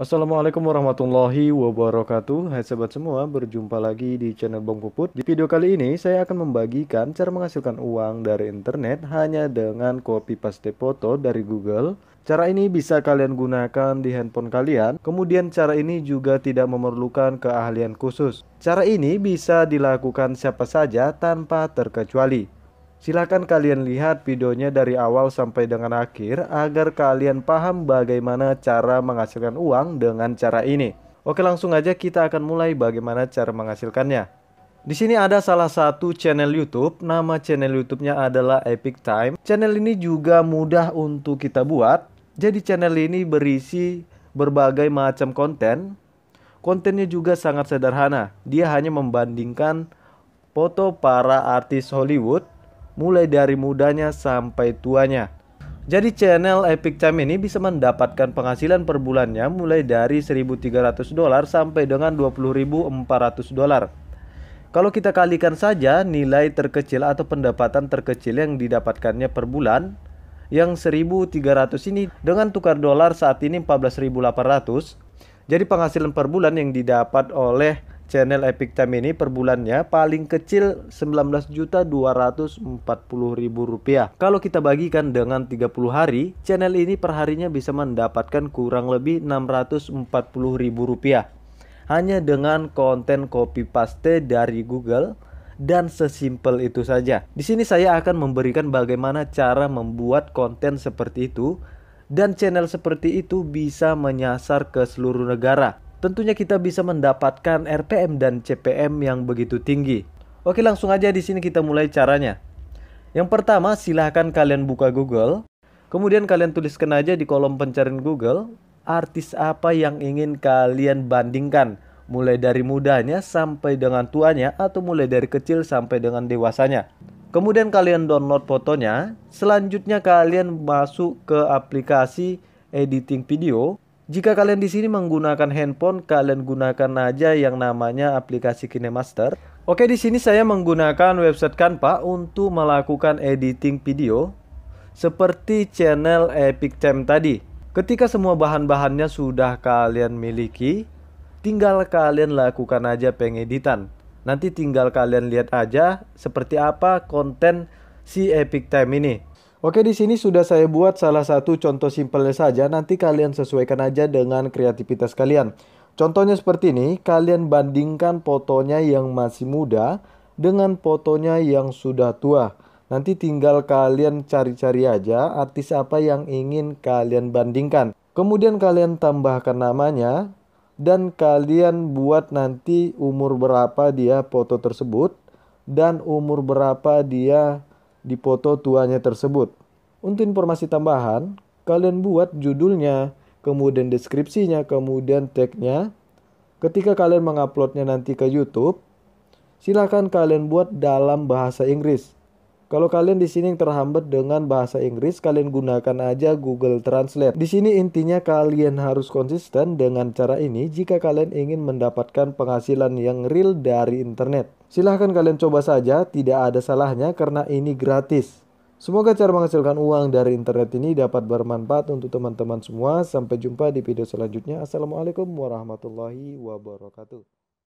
Assalamualaikum warahmatullahi wabarakatuh Hai sahabat semua, berjumpa lagi di channel Bang Puput Di video kali ini saya akan membagikan cara menghasilkan uang dari internet Hanya dengan copy paste foto dari Google Cara ini bisa kalian gunakan di handphone kalian Kemudian cara ini juga tidak memerlukan keahlian khusus Cara ini bisa dilakukan siapa saja tanpa terkecuali Silahkan kalian lihat videonya dari awal sampai dengan akhir agar kalian paham bagaimana cara menghasilkan uang dengan cara ini. Oke, langsung aja kita akan mulai bagaimana cara menghasilkannya. Di sini ada salah satu channel YouTube, nama channel YouTube-nya adalah Epic Time. Channel ini juga mudah untuk kita buat. Jadi channel ini berisi berbagai macam konten. Kontennya juga sangat sederhana. Dia hanya membandingkan foto para artis Hollywood mulai dari mudanya sampai tuanya. Jadi channel Epic Time ini bisa mendapatkan penghasilan per bulannya mulai dari 1.300 dolar sampai dengan 20.400 dolar. Kalau kita kalikan saja nilai terkecil atau pendapatan terkecil yang didapatkannya per bulan yang 1.300 ini dengan tukar dolar saat ini 14.800. Jadi penghasilan per bulan yang didapat oleh channel Epic Time ini per bulannya paling kecil 19.240.000 rupiah. Kalau kita bagikan dengan 30 hari, channel ini perharinya bisa mendapatkan kurang lebih 640.000 rupiah. Hanya dengan konten copy paste dari Google dan sesimpel itu saja. Di sini saya akan memberikan bagaimana cara membuat konten seperti itu dan channel seperti itu bisa menyasar ke seluruh negara tentunya kita bisa mendapatkan RPM dan CPM yang begitu tinggi. Oke, langsung aja di sini kita mulai caranya. Yang pertama, silahkan kalian buka Google. Kemudian kalian tuliskan aja di kolom pencarian Google, artis apa yang ingin kalian bandingkan. Mulai dari mudanya sampai dengan tuanya atau mulai dari kecil sampai dengan dewasanya. Kemudian kalian download fotonya. Selanjutnya kalian masuk ke aplikasi editing video jika kalian di sini menggunakan handphone, kalian gunakan aja yang namanya aplikasi KineMaster. Oke, di sini saya menggunakan website Canva untuk melakukan editing video seperti channel Epic Time tadi. Ketika semua bahan-bahannya sudah kalian miliki, tinggal kalian lakukan aja pengeditan. Nanti tinggal kalian lihat aja seperti apa konten si Epic Time ini. Oke, di sini sudah saya buat salah satu contoh simpelnya saja. Nanti kalian sesuaikan aja dengan kreativitas kalian. Contohnya seperti ini, kalian bandingkan fotonya yang masih muda dengan fotonya yang sudah tua. Nanti tinggal kalian cari-cari aja artis apa yang ingin kalian bandingkan. Kemudian kalian tambahkan namanya dan kalian buat nanti umur berapa dia foto tersebut dan umur berapa dia di foto tuanya tersebut. Untuk informasi tambahan, kalian buat judulnya, kemudian deskripsinya, kemudian tagnya. Ketika kalian menguploadnya nanti ke YouTube, silakan kalian buat dalam bahasa Inggris kalau kalian di sini terhambat dengan bahasa Inggris, kalian gunakan aja Google Translate. Di sini intinya kalian harus konsisten dengan cara ini jika kalian ingin mendapatkan penghasilan yang real dari internet. Silahkan kalian coba saja, tidak ada salahnya karena ini gratis. Semoga cara menghasilkan uang dari internet ini dapat bermanfaat untuk teman-teman semua. Sampai jumpa di video selanjutnya. Assalamualaikum warahmatullahi wabarakatuh.